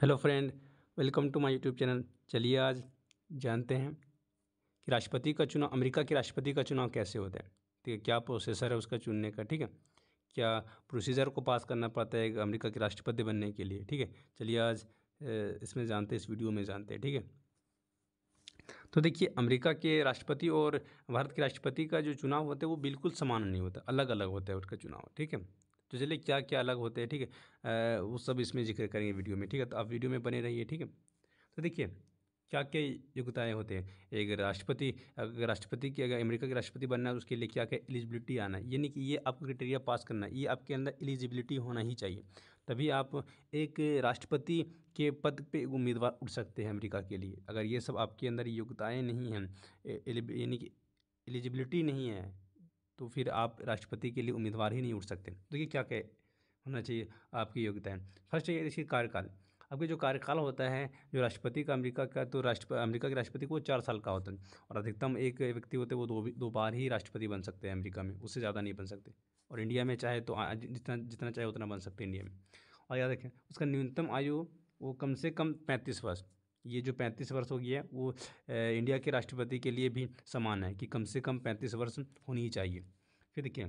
hello friend welcome to my YouTube channel चलिए आज जानते हैं कि राष्ट्रपति का चुनाव अमेरिका के राष्ट्रपति का चुनाव कैसे होता है ठीक है क्या प्रोसेसर है उसका चुनने का ठीक है क्या प्रोसीजर को पास करना पड़ता है अमेरिका के राष्ट्रपति बनने के लिए ठीक है चलिए आज इसमें जानते इस वीडियो में जानते हैं ठीक है तो देखिए अमेरिका के राष्ट्रपति और भारत के राष्ट्रपति का जो चुनाव होता है वो बिल्कुल समान नहीं होता अलग अलग होता है उसका चुनाव ठीक है तो चलिए क्या क्या अलग होते हैं ठीक है वो सब इसमें जिक्र करेंगे वीडियो में ठीक है तो आप वीडियो में बने रहिए ठीक है तो देखिए क्या क्या योग्यताएँ होते हैं एक राष्ट्रपति अगर राष्ट्रपति की अगर अमेरिका के राष्ट्रपति बनना है तो उसके लिए क्या क्या एलिजिबिलिटी आना है यानी कि ये आपको क्राइटेरिया पास करना है ये आपके अंदर एलिजिबिलिटी होना ही चाहिए तभी आप एक राष्ट्रपति के पद पे उम्मीदवार उठ सकते हैं अमेरिका के लिए अगर ये सब आपके अंदर योग्यताएँ नहीं हैं यानी कि एलिजिबिलिटी नहीं है तो फिर आप राष्ट्रपति के लिए उम्मीदवार ही नहीं उठ सकते तो ये क्या कह होना चाहिए आपकी योग्यता है फर्स्ट है इसकी कार्यकाल आपके जो कार्यकाल होता है जो राष्ट्रपति का अमेरिका का तो राष्ट्र अमेरिका के राष्ट्रपति को चार साल का होता है और अधिकतम एक व्यक्ति होते हैं वो दो दो बार ही राष्ट्रपति बन सकते हैं अमेरिका में उससे ज़्यादा नहीं बन सकते और इंडिया में चाहे तो जितना जितना चाहे उतना बन सकते हैं इंडिया में और याद रखें उसका न्यूनतम आयु वो कम से कम पैंतीस वर्ष ये जो पैंतीस वर्ष हो गया है वो इंडिया के राष्ट्रपति के लिए भी समान है कि कम से कम पैंतीस वर्ष होनी ही चाहिए फिर देखिए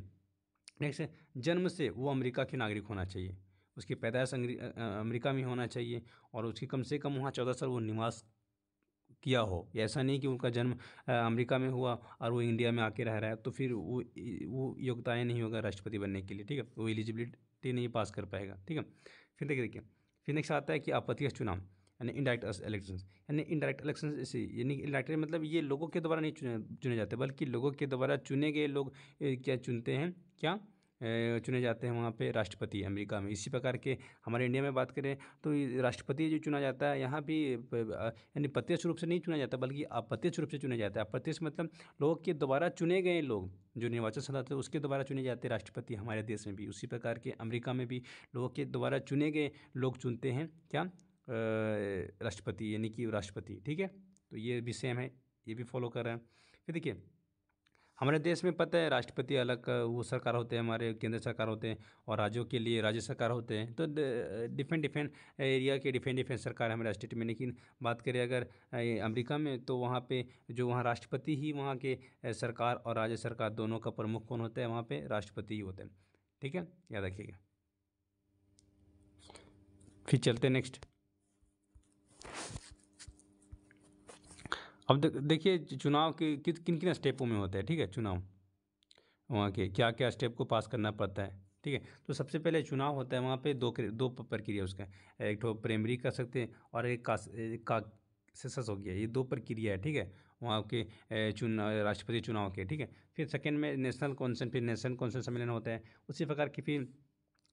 नेक्स्ट जन्म से वो अमेरिका के नागरिक होना चाहिए उसकी पैदाइश अमेरिका में होना चाहिए और उसकी कम से कम वहाँ चौदह साल वो निवास किया हो ऐसा नहीं कि उनका जन्म अमेरिका में हुआ और वो इंडिया में आके रह रहा है तो फिर वो वो योग्यताएँ नहीं होगा राष्ट्रपति बनने के लिए ठीक है वो एलिजिबिलिटी नहीं पास कर पाएगा ठीक है फिर देखिए देखिए फिर नेक्स्ट आता है कि आपत्ति का चुनाव यानी इंडायरेक्ट इलेक्शन यानी इंडायरेक्ट इलेक्शन इसी यानी इलेक्टेड मतलब ये लोगों के द्वारा नहीं चुने चुने जाते बल्कि लोगों के द्वारा चुने गए लोग क्या चुनते हैं क्या चुने जाते हैं वहाँ पे राष्ट्रपति अमेरिका में इसी प्रकार के हमारे इंडिया में बात करें तो राष्ट्रपति जो चुना जाता है यहाँ भी यानी प्रत्यक्ष रूप से नहीं चुना जाता बल्कि अप्रत्यक्ष रूप से चुना जाता है अप्रत्यक्ष मतलब लोग के द्वारा चुने गए लोग जो निर्वाचन सदस्य उसके द्वारा चुने जाते हैं राष्ट्रपति हमारे देश में भी उसी प्रकार के अमरीका में भी लोगों के द्वारा चुने गए लोग चुनते हैं क्या राष्ट्रपति यानी कि राष्ट्रपति ठीक है तो ये भी सेम है ये भी फॉलो कर रहे हैं फिर देखिए हमारे देश में पता है राष्ट्रपति अलग वो सरकार होते हैं हमारे केंद्र सरकार होते हैं और राज्यों के लिए राज्य सरकार होते हैं तो डिफरेंट डिफरेंट एरिया के डिफरेंट डिफरेंट सरकार हमारे स्टेट में लेकिन बात करें अगर अमेरिका में तो वहाँ पे जो वहाँ राष्ट्रपति ही वहाँ के सरकार और राज्य सरकार दोनों का प्रमुख कौन होता है वहाँ पर राष्ट्रपति ही होते हैं ठीक है याद रखिएगा फिर चलते नेक्स्ट अब देखिए चुनाव के किस किन किन स्टेपों में होता है ठीक है चुनाव वहाँ के क्या क्या स्टेप को पास करना पड़ता है ठीक है तो सबसे पहले चुनाव होता है वहाँ पे दो दो प्रक्रिया उसका एक तो प्राइमरी कर सकते हैं और एक का, का सेसस हो गया ये दो प्रक्रिया है ठीक है वहाँ के चुनाव राष्ट्रपति चुनाव के ठीक है फिर सेकेंड में नेशनल कौंसिल फिर नेशनल कौंसिल सम्मेलन होता है उसी प्रकार की फिर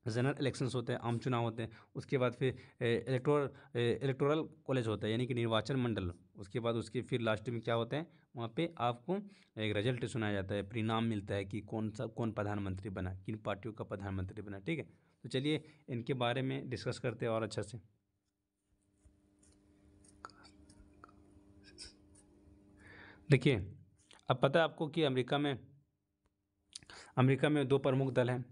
जनरल इलेक्शन होते हैं आम चुनाव होते हैं उसके बाद फिर इलेक्टोर इलेक्टोरल कॉलेज होता है यानी कि निर्वाचन मंडल उसके बाद उसके फिर लास्ट में क्या होता है वहाँ पे आपको एक रिजल्ट सुनाया जाता है परिणाम मिलता है कि कौन सा कौन प्रधानमंत्री बना किन पार्टियों का प्रधानमंत्री बना ठीक है तो चलिए इनके बारे में डिस्कस करते हैं और अच्छा से देखिए अब पता है आपको कि अमेरिका में अमेरिका में दो प्रमुख दल हैं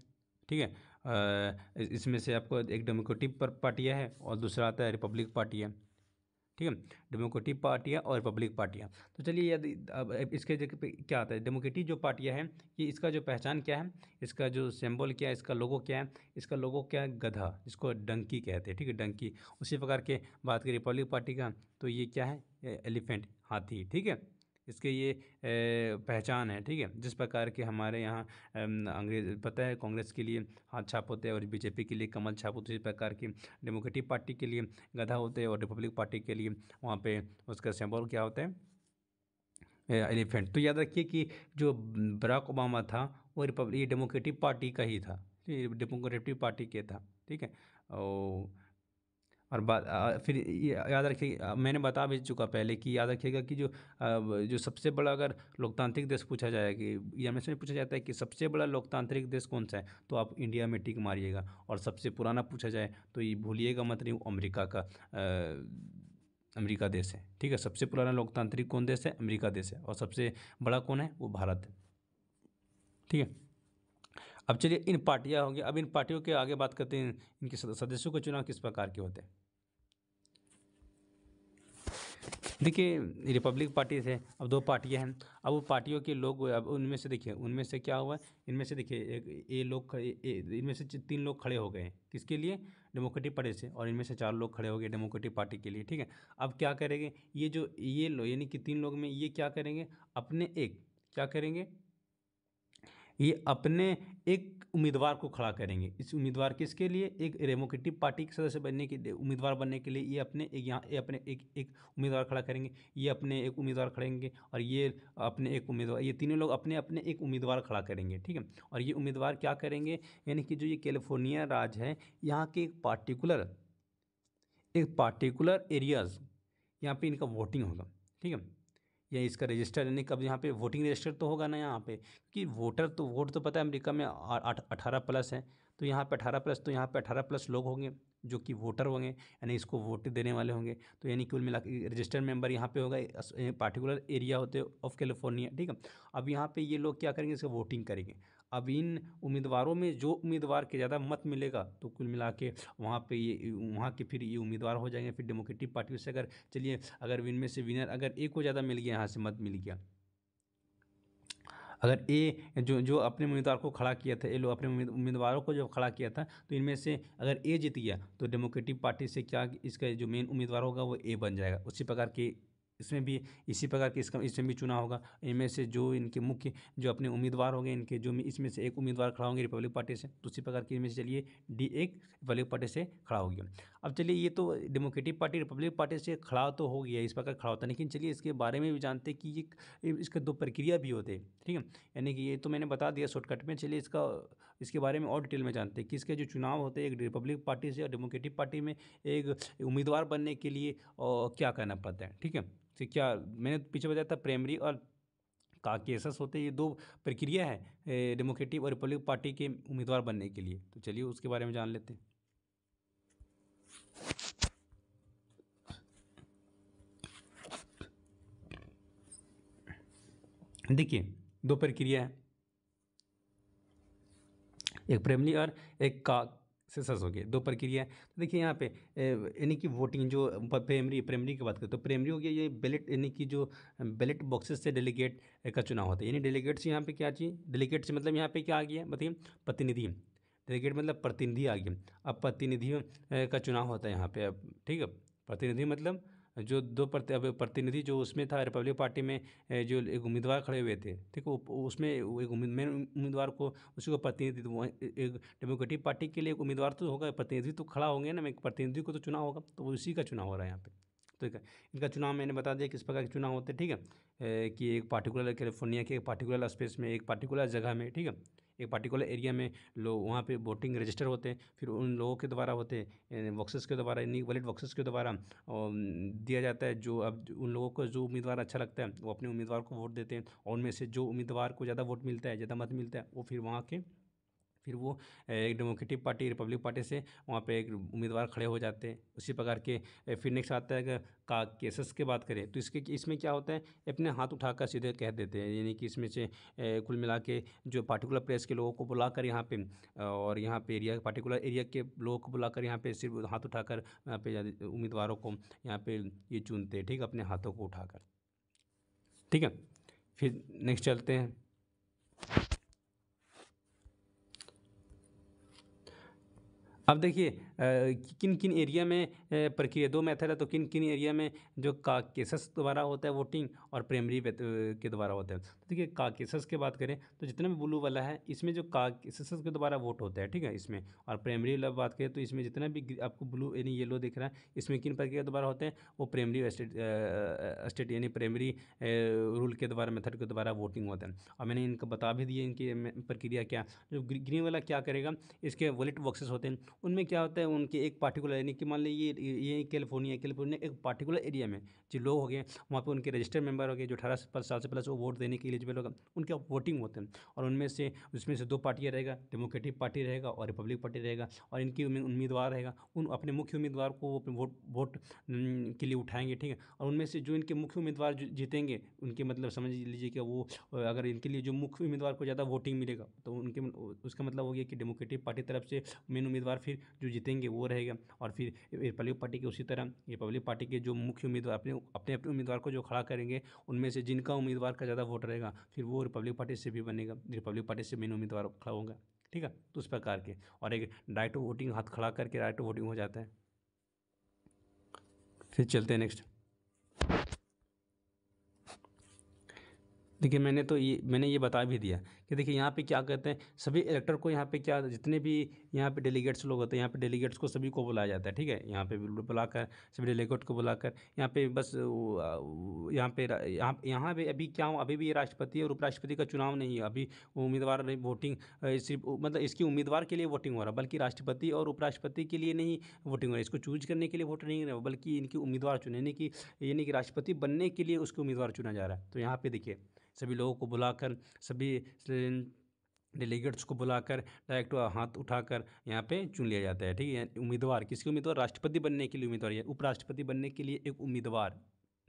ठीक है इसमें से आपको एक डेमोक्रेटिक पार्टियाँ है और दूसरा आता है रिपब्लिक पार्टी है ठीक है डेमोक्रेटिक पार्टियाँ और रिपब्लिक पार्टियाँ तो चलिए यदि अब इसके जगह पे क्या आता है डेमोक्रेटिक जो पार्टियाँ हैं ये इसका जो पहचान क्या है इसका जो सिंबल क्या है इसका लोगो क्या है इसका लोगो क्या है गधा जिसको डंकी कहते हैं ठीक है डंकी उसी प्रकार के बात करें रिपब्लिक पार्टी का तो ये क्या है एलिफेंट हाथी ठीक है इसके ये पहचान है ठीक है जिस प्रकार के हमारे यहाँ अंग्रेज पता है कांग्रेस के लिए हाथ छाप होते हैं और बीजेपी के लिए कमल छाप होते हैं इसी प्रकार की डेमोक्रेटिक पार्टी के लिए गधा होते हैं और रिपब्लिक पार्टी के लिए वहाँ पे उसका सिंबल क्या होता है एलिफेंट तो याद रखिए कि जो बराक ओबामा था वो रिपब्लिक डेमोक्रेटिक पार्टी का ही था डेमोक्रेटिक पार्टी के था ठीक है और और बात फिर याद रखिए मैंने बता भी चुका पहले कि याद रखिएगा कि जो जो सबसे बड़ा अगर लोकतांत्रिक देश पूछा जाए कि या में पूछा जाता है कि सबसे बड़ा लोकतांत्रिक देश कौन सा है तो आप इंडिया में टिक मारिएगा और सबसे पुराना पूछा जाए तो ये भूलिएगा मत नहीं अमरीका का अमरीका देश है ठीक है सबसे पुराना लोकतांत्रिक कौन देश है अमरीका देश है और सबसे बड़ा कौन है वो भारत है ठीक है अब चलिए इन पार्टियाँ होंगी अब इन पार्टियों के आगे बात करते हैं इनके सदस्यों के चुनाव किस प्रकार के होते हैं देखिए रिपब्लिक पार्टी से अब दो पार्टियाँ हैं अब वो पार्टियों के लोग अब उनमें से देखिए उनमें से क्या हुआ इनमें से देखिए एक ये लोग इनमें से तीन लोग खड़े हो गए किसके लिए डेमोक्रेटिक पार्टी से और इनमें से चार लोग खड़े हो गए डेमोक्रेटिक पार्टी के लिए ठीक है अब क्या करेंगे ये जो ये यानी कि तीन लोग में ये क्या करेंगे अपने एक क्या करेंगे ये अपने एक उम्मीदवार को खड़ा करेंगे इस उम्मीदवार किसके लिए एक डेमोक्रेटिक पार्टी के सदस्य बनने के उम्मीदवार बनने के लिए ये अपने एक यहाँ ये अपने एक एक उम्मीदवार खड़ा करेंगे ये अपने एक उम्मीदवार खड़ेंगे और ये अपने एक उम्मीदवार ये तीनों लोग अपने अपने एक उम्मीदवार खड़ा करेंगे ठीक है और ये उम्मीदवार क्या करेंगे यानी कि जो ये कैलिफोर्निया राज्य है यहाँ के एक पार्टिकुलर एक पार्टिकुलर एरियाज़ यहाँ पर इनका वोटिंग होगा ठीक है या इसका रजिस्टर यानी कब यहाँ पे वोटिंग रजिस्टर तो होगा ना यहाँ पे क्योंकि वोटर तो वोट तो पता है अमेरिका में अठारह प्लस है तो यहाँ पे अठारह प्लस तो यहाँ पे अठारह प्लस लोग होंगे जो कि वोटर होंगे यानी इसको वोट देने वाले होंगे तो यानी कुल मिला रजिस्टर्ड मेंबर यहाँ पे होगा पार्टिकुलर एरिया होते ऑफ कैलिफोर्निया ठीक है अब यहाँ पे ये लोग क्या करेंगे इसका वोटिंग करेंगे अब इन उम्मीदवारों में जो उम्मीदवार के ज़्यादा मत मिलेगा तो कुल मिला के वहाँ पर ये वहाँ के फिर ये उम्मीदवार हो जाएंगे फिर डेमोक्रेटिक पार्टी से अगर चलिए अगर इनमें से विनर अगर एक को ज़्यादा मिल गया यहाँ से मत मिल गया अगर ए जो जो अपने उम्मीदवार को खड़ा किया था ए लोग अपने उम्मीदवारों को जो खड़ा किया था तो इनमें से अगर ए जीत गया तो डेमोक्रेटिक पार्टी से क्या इसका जो मेन उम्मीदवार होगा वो ए बन जाएगा उसी प्रकार के इसमें भी इसी प्रकार के इसका इसमें भी चुनाव होगा इनमें से जो इनके मुख्य जो अपने उम्मीदवार होंगे इनके जो इसमें से एक उम्मीदवार खड़ा होंगे रिपब्लिक पार्टी से तो उसी प्रकार की इनमें से चलिए डी एक रिपब्लिक पार्टी से खड़ा हो गया अब चलिए ये तो डेमोक्रेटिक पार्टी रिपब्लिक पार्टी से खड़ा तो हो गया इस प्रकार खड़ा होता है लेकिन चलिए इसके बारे में भी जानते हैं कि ये इसका दो प्रक्रिया भी होते ठीक है यानी कि ये तो मैंने बता दिया शॉर्टकट में चलिए इसका इसके बारे में और डिटेल में जानते हैं कि इसके जो चुनाव होते हैं एक रिपब्लिक पार्टी से और डेमोक्रेटिक पार्टी में एक उम्मीदवार बनने के लिए और क्या करना पड़ता है ठीक है तो क्या मैंने तो पीछे बताया था प्राइमरी और का केसेस होते हैं ये दो प्रक्रिया है डेमोक्रेटिक और रिपब्लिक पार्टी के उम्मीदवार बनने के लिए तो चलिए उसके बारे में जान लेते हैं देखिए दो प्रक्रिया है एक प्राइमरी और एक का सेंसस हो गया दो प्रक्रिया तो देखिए यहाँ पे यानी कि वोटिंग जो प्राइमरी प्राइमरी की बात करें तो प्राइमरी हो गया ये बैलेट यानी कि जो बैलेट बॉक्सेस से डेलीगेट का चुनाव होता है यानी डेलीगेट्स यहाँ पे क्या चाहिए डेलीगेट्स मतलब यहाँ पे क्या आ गया बताइए प्रतिनिधि डेलीगेट मतलब प्रतिनिधि आ गया अब प्रतिनिधि का चुनाव होता है यहाँ पे अब ठीक है प्रतिनिधि मतलब जो दो प्रतिनिधि जो उसमें था रिपब्लिक पार्टी में जो एक उम्मीदवार खड़े हुए थे ठीक है उसमें एक मेन उम्मीदवार को उसी को प्रतिनिधि तो एक डेमोक्रेटिक पार्टी के लिए एक उम्मीदवार तो होगा प्रतिनिधि तो खड़ा होंगे ना एक प्रतिनिधि को तो चुनाव होगा तो उसी का चुनाव हो रहा है यहाँ पे ठीक तो है इनका चुनाव मैंने बता दिया किस प्रकार के चुनाव होते हैं ठीक है कि एक पार्टिकुलर कैलिफोर्निया के एक पार्टिकुलर स्पेस में एक पार्टिकुलर जगह में ठीक है एक पार्टिकुलर एरिया में लोग वहाँ पे वोटिंग रजिस्टर होते हैं फिर उन लोगों के द्वारा होते हैं बॉक्सेस के द्वारा यानी वैलिड बॉक्सेस के द्वारा दिया जाता है जो अब उन लोगों को जो उम्मीदवार अच्छा लगता है वो अपने उम्मीदवार को वोट देते हैं और उनमें से जो उम्मीदवार को ज़्यादा वोट मिलता है ज़्यादा मत मिलता है वो फिर वहाँ के फिर वो एक डेमोक्रेटिक पार्टी रिपब्लिक पार्टी से वहाँ पे एक उम्मीदवार खड़े हो जाते हैं उसी प्रकार के फिर नेक्स्ट आता है का केसेस की के बात करें तो इसके इसमें क्या होता है अपने हाथ उठाकर सीधे कह देते हैं यानी कि इसमें से कुल मिला के जो पार्टिकुलर प्लेस के लोगों को बुलाकर यहाँ पे और यहाँ पे एरिया पार्टिकुलर एरिया के लोगों को बुलाकर यहाँ पे सिर्फ हाथ उठाकर यहाँ पे उम्मीदवारों को यहाँ पे ये चुनते हैं ठीक अपने हाथों को उठाकर ठीक है फिर नेक्स्ट चलते हैं अब देखिए किन किन एरिया में प्रक्रिया दो मेथड है तो किन किन एरिया में जो काकेसस द्वारा होता है वोटिंग और प्राइमरी के द्वारा होता है तो देखिए काकेसस की बात करें तो जितना भी ब्लू वाला है इसमें जो काकेसस के द्वारा वोट होता है ठीक है इसमें और प्राइमरी वाला बात करें तो इसमें जितना भी आपको ब्लू यानी येलो दिख रहा है इसमें किन प्रक्रिया द्वारा होते हैं वो प्राइमरी स्टेट यानी प्राइमरी रूल के द्वारा मेथड के द्वारा वोटिंग होता है और मैंने इनको बता भी दिए इनकी प्रक्रिया क्या जो ग्रीन वाला क्या करेगा इसके वॉलेट बॉक्सेस होते हैं उनमें क्या होता है उनके एक पार्टिकुलर यानी कि मान लीजिए ये ये कैलिफोर्निया कैलिफोर्निया एक पार्टिकुलर एरिया में जो लोग हो गए वहाँ पर उनके रजिस्टर्ड मेंबर हो गए जो अठारह साल से प्लस वो वोट देने के एलिजिबल होगा उनके वोटिंग होते हैं और उनमें से उसमें से दो पार्टियाँ रहेगा डेमोक्रेटिक पार्टी रहेगा और रिपब्लिक पार्टी रहेगा और इनकी उम्मीदवार रहेगा उन अपने मुख्य उम्मीदवार को वो अपने वोट वोट के लिए उठाएंगे ठीक है और उनमें से जो इनके मुख्य उम्मीदवार जीतेंगे उनके मतलब समझ लीजिए कि वो अगर इनके लिए जो मुख्य उम्मीदवार को ज़्यादा वोटिंग मिलेगा तो उनके उसका मतलब हो गया कि डेमोक्रेटिक पार्टी तरफ से मेन उम्मीदवार फिर जो जीतेंगे वो रहेगा और फिर रिपब्लिक पार्टी के उसी तरह रिपब्लिक पार्टी के जो मुख्य उम्मीदवार अपने अपने अपने उम्मीदवार को जो खड़ा करेंगे उनमें से जिनका उम्मीदवार का ज़्यादा वोट रहेगा फिर वो रिपब्लिक पार्टी से भी बनेगा रिपब्लिक पार्टी से मेन उम्मीदवार खड़ा होगा ठीक है तो उस प्रकार के और एक राइट टू वोटिंग हाथ खड़ा करके राइट टू वोटिंग हो जाता है फिर चलते हैं नेक्स्ट देखिए मैंने तो ये मैंने ये बता भी दिया कि देखिए यहाँ पे क्या कहते हैं सभी इलेक्टर को यहाँ पे क्या जितने भी यहाँ पे डेलीगेट्स लोग होते हैं यहाँ पे डेलीगेट्स को सभी को बुलाया जाता है ठीक है यहाँ पे बुलाकर सभी डेलीगेट को बुलाकर यहाँ पे बस यहाँ पे यहाँ यहाँ पे अभी क्या अभी भी राष्ट्रपति और उपराष्ट्रपति का चुनाव नहीं है अभी उम्मीदवार वोटिंग सिर्फ मतलब इसकी उम्मीदवार के लिए वोटिंग हो रहा बल्कि राष्ट्रपति और उपराष्ट्रपति के लिए नहीं वोटिंग हो रही इसको चूज करने के लिए वोट नहीं रहा बल्कि इनकी उम्मीदवार चुने यानी कि यानी कि राष्ट्रपति बनने के लिए उसके उम्मीदवार चुना जा रहा है तो यहाँ पर देखिए सभी लोगों को बुलाकर सभी डेलीगेट्स को बुलाकर डायरेक्ट हाथ उठाकर यहाँ पे चुन लिया जाता है ठीक है उम्मीदवार किसी उम्मीदवार राष्ट्रपति बनने के लिए उम्मीदवार या उपराष्ट्रपति बनने के लिए एक उम्मीदवार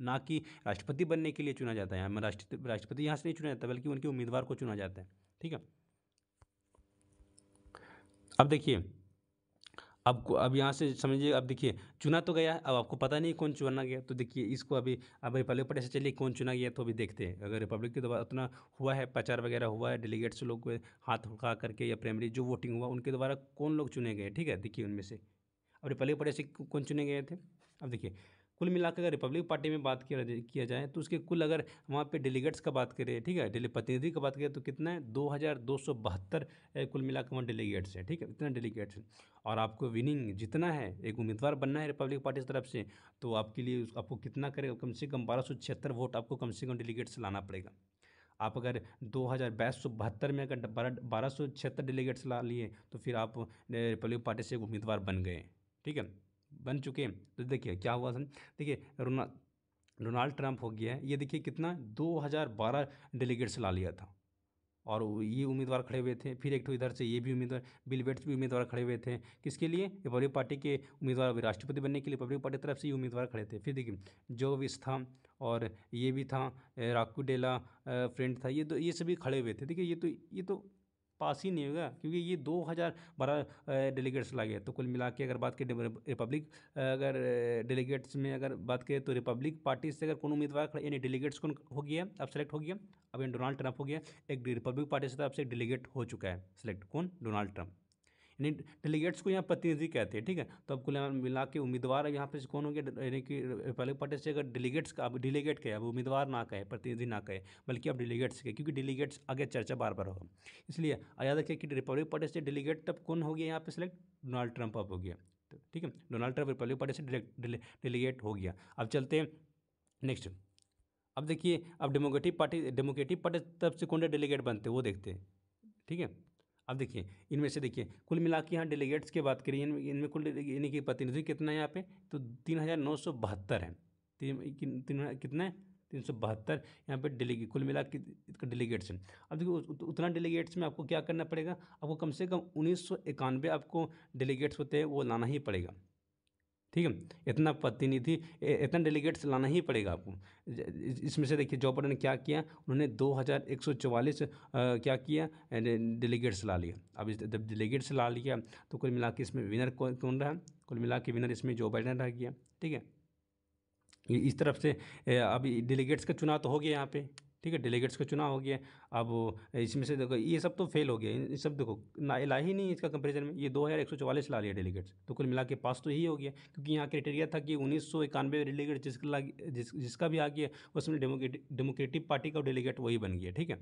ना कि राष्ट्रपति बनने के लिए चुना जाता है राष्ट्र राष्ट्रपति यहाँ से नहीं चुना जाता बल्कि उनके उम्मीदवार को चुना जाता है ठीक है अब देखिए अब अब यहाँ से समझिए अब देखिए चुना तो गया अब आपको पता नहीं कौन चुना गया तो देखिए इसको अभी अब पटे से चलिए कौन चुना गया तो अभी देखते हैं अगर रिपब्लिक के द्वारा उतना हुआ है प्रचार वगैरह हुआ है डेलीगेट्स लोग को हाथ उठा करके या प्राइमरी जो वोटिंग हुआ उनके द्वारा कौन लोग चुने गए ठीक है देखिए उनमें से अब रिपब्लिक पटे से कौन चुने गए थे अब देखिए कुल मिलाकर अगर रिपब्लिक पार्टी में बात किया जाए तो उसके कुल अगर वहाँ पे डेलीगेट्स का बात करें ठीक है डेली प्रतिनिधि का बात करें तो कितना है दो हज़ार दो सौ बहत्तर कुल मिलाकर वहाँ डेलीगेट्स हैं ठीक है इतना डेलीगेट्स हैं और आपको विनिंग जितना है एक उम्मीदवार बनना है रिपब्लिक पार्टी की तरफ से तो आपके लिए आपको कितना करेगा कम से कम बारह सौ छिहत्तर वोट आपको कम से कम डेलीगेट्स लाना पड़ेगा आप अगर दो हज़ार बाईस सौ बहत्तर में अगर बारह बारह सौ छिहत्तर डेलीगेट्स ला लिए तो फिर आप रिपब्लिक पार्टी से एक उम्मीदवार बन गए ठीक है बन चुके हैं तो देखिए क्या हुआ सर देखिए रोना डोनाल्ड ट्रंप हो गया है ये देखिए कितना 2012 डेलीगेट्स ला लिया था और ये उम्मीदवार खड़े हुए थे फिर एक तो इधर से ये भी उम्मीदवार बिल बेट्स भी उम्मीदवार खड़े हुए थे किसके लिए रिपब्लिक पार्टी के उम्मीदवार राष्ट्रपति बनने के लिए रिपब्लिक पार्टी तरफ से ये उम्मीदवार खड़े थे फिर देखिए जो विस था और ये भी था राकू डेला फ्रेंड था ये तो ये सभी खड़े हुए थे देखिए ये तो ये तो पास ही नहीं होगा क्योंकि ये दो हज़ार बारह डेलीगेट्स लाए तो कुल मिला के अगर बात करें रिपब्लिक अगर डेलीगेट्स में अगर बात करें तो रिपब्लिक पार्टी से अगर कौन उम्मीदवार खड़ा यानी डेलीगेट्स कौन हो गया अब सेलेक्ट हो गया अब डोनाल्ड ट्रंप हो गया एक रिपब्लिक पार्टी से तो अब से डेलीगेट हो चुका है सेलेक्ट कौन डोनाल्ड ट्रंप यानी डेलीगेट्स को यहाँ प्रतिनिधि कहते हैं ठीक है तो अब कुल मिला के उम्मीदवार यहाँ पे कौन हो गया यानी कि रिपब्लिक पार्टी से अगर डेलीगेट्स का अब डेलीगेट कहे अब उम्मीदवार ना कहे प्रतिनिधि ना कहे बल्कि अब डेलीगेट्स कहे क्योंकि डेलीगेट्स आगे चर्चा बार बार होगा इसलिए याद रखिए कि रिपब्लिक पार्टी से डेलीगेट तब कौन हो गया यहाँ पे सिलेक्ट डोनाल्ड ट्रंप अब हो गया तो ठीक है डोनाल्ड ट्रंप रिपब्लिक पार्टी से डेलीगेट हो गया अब चलते हैं नेक्स्ट अब देखिए अब डेमोक्रेटिक पार्टी डेमोक्रेटिक पार्टी तब से कौन डेलीगेट बनते हैं वो देखते हैं ठीक है अब देखिए इनमें से देखिए कुल मिला के यहाँ डेलीगेट्स की बात करिए इनमें कुल यानी कि प्रतिनिधि कितना है यहाँ पे तो तीन हज़ार नौ सौ बहत्तर है तीन कितना है तीन सौ बहत्तर यहाँ पर डेलीगे कुल मिला के डेलीगेट्स हैं अब देखिए उतना डेलीगेट्स में आपको क्या करना पड़ेगा आपको कम से कम उन्नीस सौ इक्यानवे आपको डेलीगेट्स होते हैं वो लाना ही पड़ेगा ठीक है इतना प्रतिनिधि इतना डेलीगेट्स लाना ही पड़ेगा आपको इसमें से देखिए जो ने क्या किया उन्होंने 2144 क्या किया डेलीगेट्स ला लिया अब जब डेलीगेट्स ला लिया तो कुल मिला के इसमें विनर कौन कौन रहा कुल मिला के विनर इसमें जो बाइडन रह गया ठीक है इस तरफ से अभी डेलीगेट्स का चुनाव तो हो गया यहाँ पे ठीक है डेलीगेट्स का चुनाव हो गया अब इसमें से देखो ये सब तो फेल हो गया इन सब देखो ना ला ही नहीं इसका कंपेरिजन में ये दो हज़ार एक सौ चौवालीस ला लिया डेलीगेट्स तो कुल मिला के पास तो ही हो गया क्योंकि यहाँ क्राइटेरिया था कि उन्नीस सौ इक्यानवे डेलीगेट जिसका जिस, जिसका भी आ गया उसमें डेमोक्रेटिक पार्टी का डेलीगेट वही बन गया ठीक है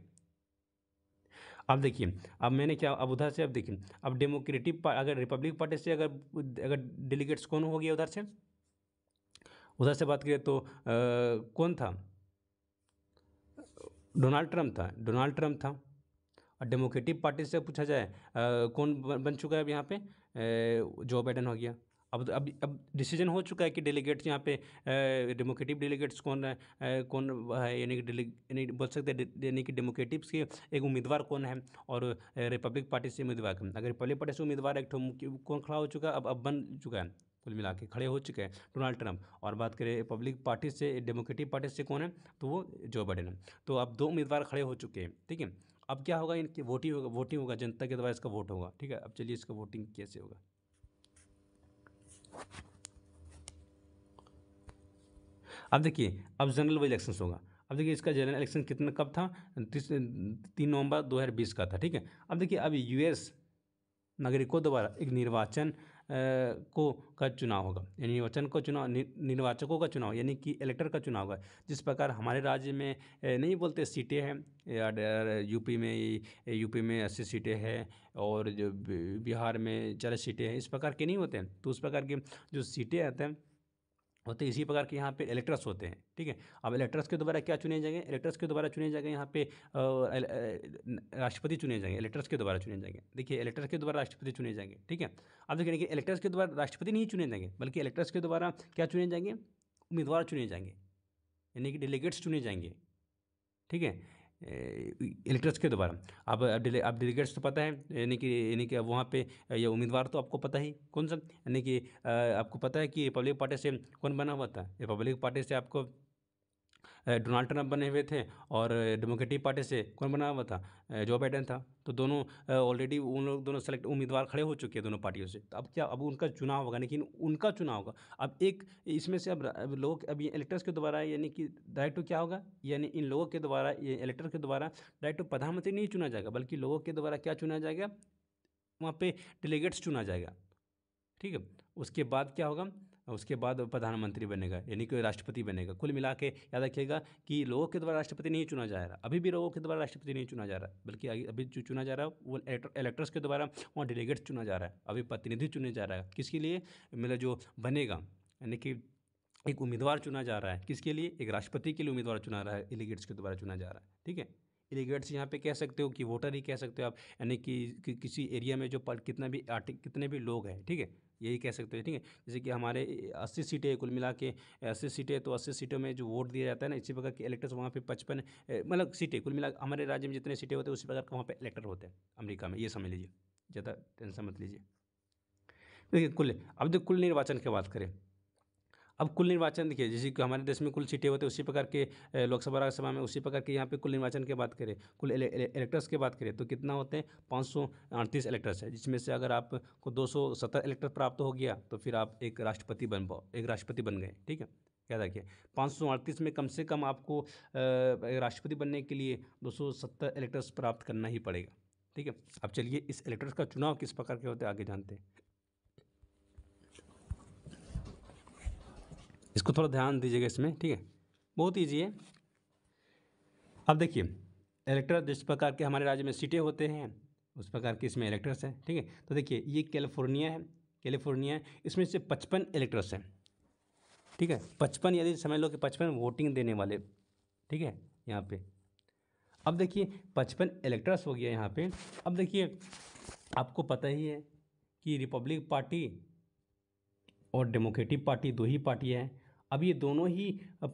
अब देखिए अब मैंने क्या अब उधर से अब देखिए अब डेमोक्रेटिक अगर रिपब्लिक पार्टी से अगर अगर डेलीगेट्स कौन हो गया उधर से उधर से बात करें तो आ, कौन था डोनाल्ड ट्रम्प था डोनाल्ड ट्रंप था और डेमोक्रेटिक पार्टी से पूछा जाए आ, कौन बन चुका है अब यहाँ पे जो बाइडन हो गया अब अब अब डिसीजन हो चुका है कि डेलीगेट्स यहाँ पे डेमोक्रेटिक डेलीगेट्स कौन है कौन है यानी कि यानी बोल सकते हैं यानी कि डेमोक्रेटिक्स के एक उम्मीदवार कौन है और रिपब्लिक पार्टी से उम्मीदवार अगर रिपब्लिक पार्टी से उम्मीदवार एक तो कौन खड़ा हो चुका है अब अब बन चुका है कुल मिला के खड़े हो चुके हैं डोनाल्ड ट्रंप और बात करें रिपब्लिक पार्टी से डेमोक्रेटिक पार्टी से कौन है तो वो जो बाइडन है तो अब दो उम्मीदवार खड़े हो चुके हैं ठीक है अब क्या होगा इनकी वोटिंग होगा वोटिंग होगा जनता के द्वारा इसका वोट होगा ठीक है अब चलिए इसका वोटिंग कैसे होगा अब देखिए अब जनरल वाइज इलेक्शन होगा अब देखिए इसका जनरल इलेक्शन कितना कब था तीन नवंबर 2020 का था ठीक है अब देखिए अब यूएस नागरिकों द्वारा एक निर्वाचन को का चुनाव होगा यानी निर्वाचन का चुनाव निर्वाचकों का चुनाव यानी कि इलेक्टर का चुनाव होगा जिस प्रकार हमारे राज्य में नहीं बोलते सीटें हैं यूपी में यूपी में अस्सी सीटें हैं और जो बिहार में चालीस सीटें हैं इस प्रकार के नहीं होते हैं तो उस प्रकार के जो सीटें आते हैं होते तो हैं इसी प्रकार के यहाँ पे इलेक्ट्रस होते हैं ठीक है अब इलेक्ट्रस के द्वारा क्या चुने जाएंगे इलेक्ट्रस के द्वारा चुने जाएंगे यहाँ पे राष्ट्रपति चुने जाएंगे इलेक्ट्रस के द्वारा चुने जाएंगे देखिए इलेक्ट्रस के द्वारा राष्ट्रपति चुने जाएंगे ठीक है अब देखिए देखिए इलेक्ट्रस के द्वारा राष्ट्रपति नहीं चुने जाएंगे बल्कि इलेक्ट्रस के द्वारा क्या चुने जाएंगे उम्मीदवार चुने जाएंगे यानी कि डेलीगेट्स चुने जाएंगे ठीक है इलेक्टर्स के द्वारा अब अब डेलीगेट्स तो पता है यानी कि यानी कि अब वहाँ पे ये उम्मीदवार तो आपको पता ही कौन सा यानी कि आपको पता है कि पब्लिक पार्टी से कौन बना हुआ था ये पब्लिक पार्टी से आपको डोनाल्ड ट्रंप बने हुए थे और डेमोक्रेटिक पार्टी से कौन बना हुआ था जो बाइडन था तो दोनों ऑलरेडी उन लोग दोनों सेलेक्ट उम्मीदवार खड़े हो चुके हैं दोनों पार्टियों से तो अब क्या अब उनका चुनाव होगा लेकिन उनका चुनाव होगा अब एक इसमें से अब लोग अब ये इलेक्टर्स के द्वारा यानी कि डायरेक्ट क्या होगा यानी इन लोगों के द्वारा ये इलेक्टर के द्वारा डायरेक्ट प्रधानमंत्री नहीं चुना जाएगा बल्कि लोगों के द्वारा क्या चुना जाएगा वहाँ पर डेलीगेट्स चुना जाएगा ठीक है उसके बाद क्या होगा उसके बाद प्रधानमंत्री बनेगा यानी कि राष्ट्रपति बनेगा कुल मिला के याद रखिएगा कि लोगों के द्वारा राष्ट्रपति नहीं चुना जा रहा अभी भी लोगों के द्वारा राष्ट्रपति नहीं चुना जा रहा बल्कि अभी जो चुना जा रहा है वो इलेक्टर्स के द्वारा वहाँ डेलीगेट्स चुना जा रहा है अभी प्रतिनिधि चुने जा रहा है किसके लिए मतलब जो बनेगा यानी कि एक उम्मीदवार चुना जा रहा है किसके लिए एक राष्ट्रपति के लिए उम्मीदवार चुना रहा है इलीगेट्स के द्वारा चुना जा रहा है ठीक है इलीगेट्स यहाँ पे कह सकते हो कि वोटर ही कह सकते हो आप यानी कि, कि किसी एरिया में जो कितना भी आर्टिक कितने भी लोग हैं ठीक है यही कह सकते हैं ठीक है जैसे कि हमारे अस्सी सीटें कुल मिला के अस्सी सीटें तो अस्सी सीटों में जो वोट दिया जाता है ना इसी प्रकार के इलेक्टर्स वहाँ पर पचपन मतलब सीटें कुल मिला हमारे राज्य में जितने सीटें होते हैं उसी प्रकार के वहाँ पर इलेक्टर होते हैं अमरीका में ये समझ लीजिए ज़्यादा टेंशन मत लीजिए देखिए कुल अब जो कुल निर्वाचन की बात करें अब कुल निर्वाचन देखिए जैसे हमारे देश में कुल सीटें होते हैं उसी प्रकार के लोकसभा सभा में उसी प्रकार के यहाँ पे कुल निर्वाचन की बात करें कुल इलेक्टर्स की बात करें तो कितना होते हैं पाँच सौ अड़तीस इलेक्टर्स है जिसमें से अगर आपको दो सौ सत्तर इलेक्टर प्राप्त हो गया तो फिर आप एक राष्ट्रपति बन पाओ एक राष्ट्रपति बन गए ठीक है क्या रखिए पाँच में कम से कम आपको राष्ट्रपति बनने के लिए दो इलेक्टर्स प्राप्त करना ही पड़ेगा ठीक है अब चलिए इस इलेक्टर्स का चुनाव किस प्रकार के होते हैं आगे जानते हैं इसको थोड़ा ध्यान दीजिएगा इसमें ठीक है बहुत ईजी है अब देखिए इलेक्टर जिस प्रकार के हमारे राज्य में सीटें होते हैं उस प्रकार के इसमें इलेक्टर्स हैं ठीक है तो देखिए ये कैलिफोर्निया है कैलिफोर्निया इसमें से पचपन इलेक्टर्स हैं ठीक है पचपन यदि समझ लो कि पचपन वोटिंग देने वाले ठीक है यहाँ पे अब देखिए पचपन इलेक्टर्स हो गया यहाँ पे अब देखिए आपको पता ही है कि रिपब्लिक पार्टी और डेमोक्रेटिक पार्टी दो ही पार्टियाँ हैं अब ये दोनों ही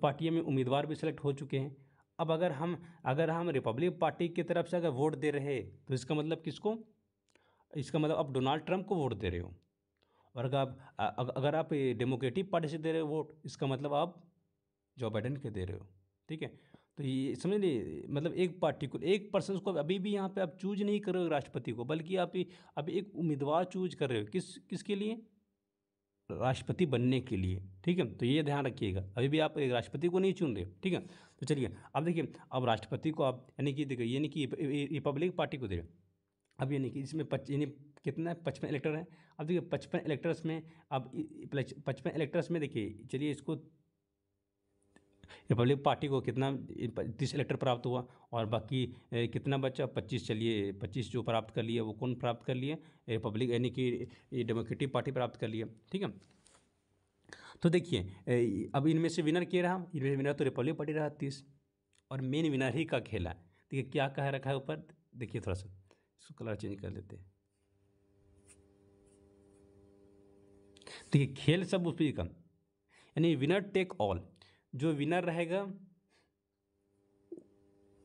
पार्टियों में उम्मीदवार भी सिलेक्ट हो चुके हैं अब अगर हम अगर हम रिपब्लिक पार्टी की तरफ से अगर वोट दे रहे तो इसका मतलब किसको इसका मतलब आप डोनाल्ड ट्रंप को वोट दे रहे हो और अगर आप अगर आप डेमोक्रेटिक पार्टी से दे रहे हो वोट इसका मतलब आप जो बाइडन के दे रहे हो ठीक है तो ये समझ लीजिए मतलब एक पार्टी को एक पर्सन को अभी भी यहाँ पे आप चूज नहीं कर रहे हो राष्ट्रपति को बल्कि आप अभी एक उम्मीदवार चूज कर रहे हो किस किसके लिए राष्ट्रपति बनने के लिए ठीक है तो ये ध्यान रखिएगा अभी भी आप एक राष्ट्रपति को नहीं चुन रहे ठीक है तो चलिए अब देखिए अब राष्ट्रपति को आप यानी कि देखिए यानी कि रिपब्लिक पार्टी को दे रहे अब यानी कि इसमें पच यानी कितना पचपन इलेक्टर हैं अब देखिए पचपन इलेक्टर्स में अब पचपन इलेक्टर्स में देखिए चलिए इसको रिपब्लिक पार्टी को कितना तीस इलेक्टर प्राप्त हुआ और बाकी कितना बचा पच्चीस चलिए पच्चीस जो प्राप्त कर लिए वो कौन प्राप्त कर लिए रिपब्लिक यानी कि डेमोक्रेटिक पार्टी प्राप्त कर लिए ठीक है तो देखिए अब इनमें से विनर क्या रहा इनमें से विनर तो रिपब्लिक पार्टी रहा तीस और मेन विनर ही का खेला देखिए तो क्या कहा रखा है ऊपर देखिए थोड़ा सा इसको कलर चेंज कर लेते हैं देखिए खेल सब उसी का यानी विनर टेक ऑल जो विनर रहेगा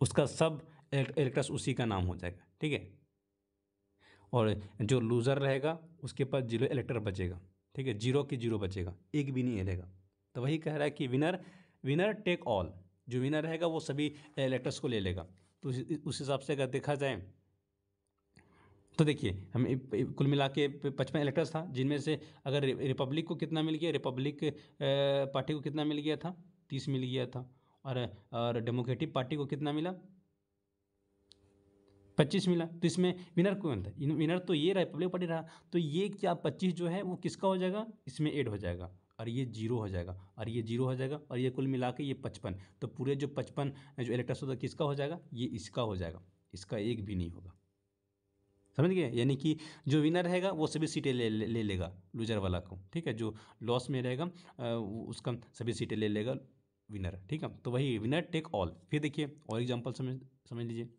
उसका सब एलेक्ट्रस उसी का नाम हो जाएगा ठीक है और जो लूज़र रहेगा उसके पास जीरो इलेक्टर बचेगा ठीक है जीरो के जीरो बचेगा एक भी नहीं रहेगा तो वही कह रहा है कि विनर विनर टेक ऑल जो विनर रहेगा वो सभी इलेक्टर्स को ले लेगा तो उस हिसाब से अगर देखा जाए तो देखिए हमें कुल मिला के पचपन इलेक्टर्स था जिनमें से अगर रिपब्लिक को कितना मिल गया रिपब्लिक पार्टी को कितना मिल गया था तीस मिल गया था और और डेमोक्रेटिक पार्टी को कितना मिला पच्चीस मिला तो इसमें विनर कौन था विनर तो ये रहा पब्लिक पार्टी रहा तो ये क्या पच्चीस जो है वो किसका हो जाएगा इसमें एड हो जाएगा और ये जीरो हो जाएगा और ये जीरो हो जाएगा और ये कुल मिला के ये पचपन तो पूरे जो पचपन जो इलेक्ट्रस होता किसका हो जाएगा ये इसका हो जाएगा इसका एक भी नहीं होगा समझ गए यानी कि जो विनर रहेगा वो सभी सीटें ले ले लेगा ले लूजर वाला को ठीक है जो लॉस में रहेगा उसका सभी सीटें ले लेगा विनर ठीक है तो वही विनर टेक ऑल फिर देखिए और एग्जाम्पल समझ समझ लीजिए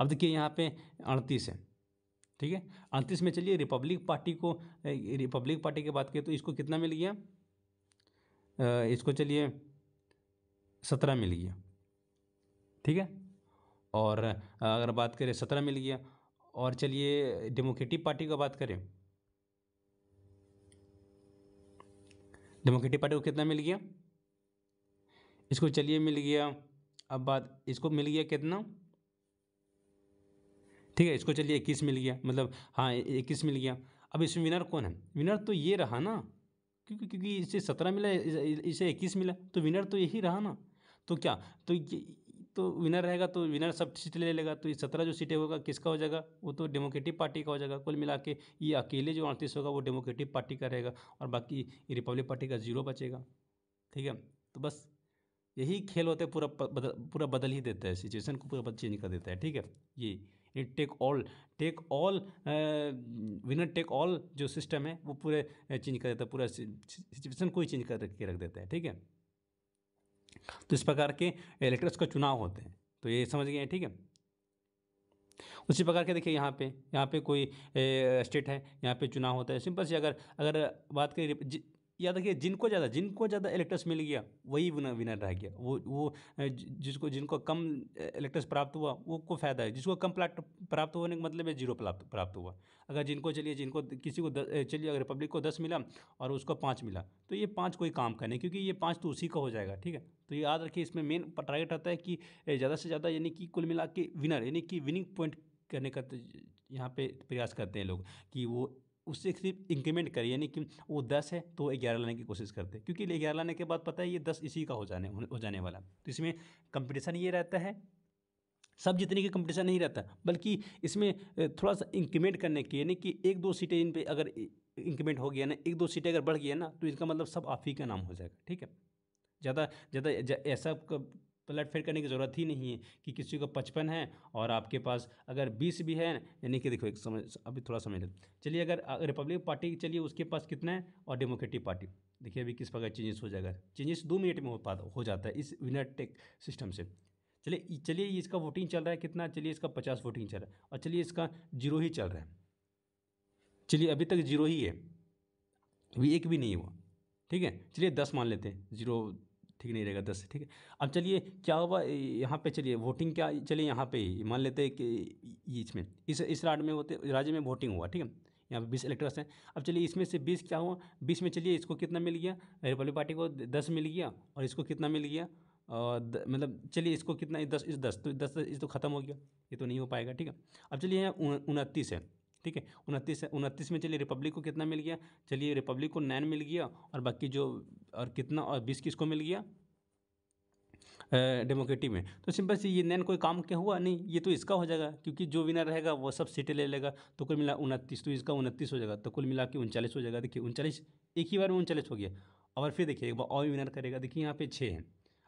अब देखिए यहाँ पे अड़तीस है ठीक है अड़तीस में चलिए रिपब्लिक पार्टी को रिपब्लिक पार्टी की बात करें तो इसको कितना मिल गया इसको चलिए सत्रह मिल गया ठीक है और अगर बात करें सत्रह मिल गया और चलिए डेमोक्रेटिक पार्टी का बात करें डेमोक्रेटिक पार्टी को कितना मिल गया इसको चलिए मिल गया अब बात इसको मिल गया कितना ठीक है इसको चलिए इक्कीस मिल गया मतलब हाँ इक्कीस मिल गया अब इसमें विनर कौन है विनर तो ये रहा ना क्योंकि क्योंकि इसे सत्रह मिला इसे इक्कीस मिला तो विनर तो यही रहा ना तो क्या तो ये तो विनर रहेगा तो विनर सब सीट ले लेगा तो ये सत्रह जो सीटें होगा किसका हो जाएगा वो तो डेमोक्रेटिक पार्टी का हो जाएगा कुल मिला के ये अकेले जो अड़तीस होगा वो डेमोक्रेटिक पार्टी का रहेगा और बाकी रिपब्लिक पार्टी का जीरो बचेगा ठीक है तो बस यही खेल होते पूरा बदल पूरा बदल ही देता है सिचुएशन को पूरा चेंज कर देता है ठीक है ये it take all take all winner take all जो सिस्टम है वो पूरे चेंज कर देता है पूरा सिचुएशन को ही चेंज करके रख देता है ठीक है तो इस प्रकार के इलेक्टर्स का चुनाव होते हैं तो ये समझ गए हैं ठीक है उसी प्रकार के देखिए यहाँ पे यहाँ पे कोई स्टेट है यहाँ पे चुनाव होता है सिंपल से अगर अगर बात करें या देखिए जिनको ज़्यादा जिनको ज़्यादा इलेक्ट्रस मिल गया वही विनर रह गया वो वो जिसको जिनको कम इलेक्ट्रस प्राप्त हुआ वो को फ़ायदा है जिसको कम प्राप्त होने का मतलब है जीरो प्राप्त प्राप्त हुआ अगर जिनको चलिए जिनको किसी को चलिए अगर रिपब्लिक को दस मिला और उसको पाँच मिला तो ये पाँच कोई काम का नहीं क्योंकि ये पाँच तो उसी का हो जाएगा ठीक है तो याद रखिए इसमें मेन टारगेट रहता है कि ज़्यादा से ज़्यादा यानी कि कुल मिला के विनर यानी कि विनिंग पॉइंट करने का यहाँ पे प्रयास करते हैं लोग कि वो उससे सिर्फ इंक्रीमेंट करें यानी कि वो दस है तो ग्यारह लाने की कोशिश करते हैं क्योंकि ग्यारह लाने के बाद पता है ये दस इसी का हो जाने हो जाने वाला तो इसमें कंपटीशन ये रहता है सब जितने की कंपटीशन नहीं रहता बल्कि इसमें थोड़ा सा इंक्रीमेंट करने की यानी कि एक दो सीटें इन पर अगर इंक्रीमेंट हो गया ना एक दो सीटें अगर बढ़ गया ना तो इसका मतलब सब आप ही का नाम हो जाएगा ठीक है ज़्यादा ज़्यादा ऐसा तो लटफेर करने की ज़रूरत ही नहीं है कि किसी को पचपन है और आपके पास अगर बीस भी है यानी कि देखो एक समझ अभी थोड़ा समझ लेते चलिए अगर रिपब्लिक पार्टी चलिए उसके पास कितना है और डेमोक्रेटिक पार्टी देखिए अभी किस प्रकार चेंजेस हो जाएगा चेंजेस दो मिनट में हो पा हो जाता है इस विनर टेक सिस्टम से चलिए चलिए इसका वोटिंग चल रहा है कितना चलिए इसका पचास वोटिंग चल रहा है और चलिए इसका जीरो ही चल रहा है चलिए अभी तक जीरो ही है अभी एक भी नहीं हुआ ठीक है चलिए दस मान लेते हैं जीरो ठीक नहीं रहेगा दस से ठीक है अब चलिए क्या हुआ यहाँ पे चलिए वोटिंग क्या चलिए यहाँ पे ही मान लेते हैं कि इसमें इस इस राज्य में होते राज्य में वोटिंग हुआ ठीक है यहाँ पे बीस इलेक्टर्स हैं अब चलिए इसमें से बीस क्या हुआ बीस में चलिए इसको कितना मिल गया रिपब्लिक पार्टी को दस मिल गया और इसको कितना मिल गया और मतलब चलिए इसको कितना दस इस दस तो दस इस तो ख़त्म हो गया ये तो नहीं हो पाएगा ठीक है अब चलिए यहाँ उनतीस है ठीक है उनतीस उनतीस में चलिए रिपब्लिक को कितना मिल गया चलिए रिपब्लिक को नाइन मिल गया और बाकी जो और कितना और बीस किसको मिल गया डेमोक्रेटिक में तो सिंपल से ये नैन कोई काम क्या हुआ नहीं ये तो इसका हो जाएगा क्योंकि जो विनर रहेगा वो सब सीटें ले लेगा तो कुल मिला उनतीस तो इसका उनतीस हो जाएगा तो कुल मिला के उनचालीस हो जाएगा देखिए उनचालीस एक ही बार में उनचालीस हो गया और फिर देखिए एक बार और विनर करेगा देखिए यहाँ पे छः हैं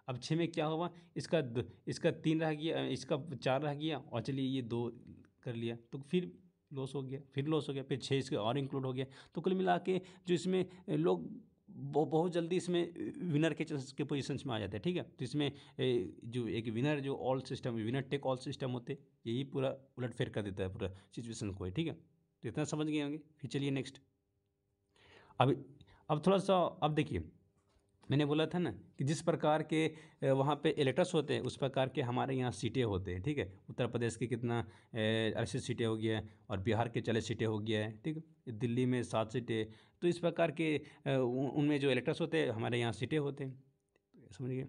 अब छः में क्या हुआ इसका इसका तीन रह गया इसका चार रह गया और चलिए ये दो कर लिया तो फिर लॉस हो गया फिर लॉस हो गया फिर छः इसके और इंक्लूड हो गया तो कुल मिला के जो इसमें लोग बहुत जल्दी इसमें विनर के चांस के पोजिशन में आ जाते हैं ठीक है तो इसमें जो एक विनर जो all system winner take all system होते यही पूरा उलट फेर कर देता है पूरा सिचुएशन को ठीक है तो इतना समझ गए होंगे फिर चलिए नेक्स्ट अब अब थोड़ा सा अब देखिए मैंने बोला था ना कि जिस प्रकार के वहाँ पे इलेक्टर्स होते हैं उस प्रकार के हमारे यहाँ सीटें होते हैं ठीक है उत्तर प्रदेश की कितना अड़सठ सीटें हो गया है और बिहार के चालीस सीटें हो गया है ठीक है दिल्ली में सात सीटें तो इस प्रकार के उनमें जो इलेक्टर्स होते हैं हमारे यहाँ सीटें होते हैं समझिए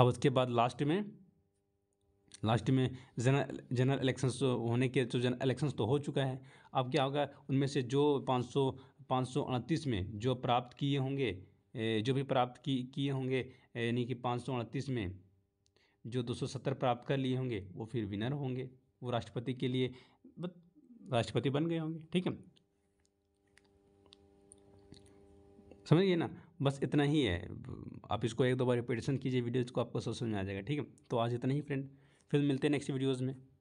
अब उसके बाद लास्ट में लास्ट में जनरल जनरल इलेक्शंस होने के जो तो जनरल इलेक्शंस तो हो चुका है अब क्या होगा उनमें से जो सौ पाँच में जो प्राप्त किए होंगे जो भी प्राप्त किए होंगे यानी कि पाँच में जो 270 प्राप्त कर लिए होंगे वो फिर विनर होंगे वो राष्ट्रपति के लिए राष्ट्रपति बन गए होंगे ठीक है समझिए ना बस इतना ही है आप इसको एक दो बार रिपीटेशन कीजिए वीडियोज़ को आपको समझ में आ जाएगा ठीक है तो आज इतना ही फ्रेंड फिर मिलते हैं नेक्स्ट वीडियोज़ में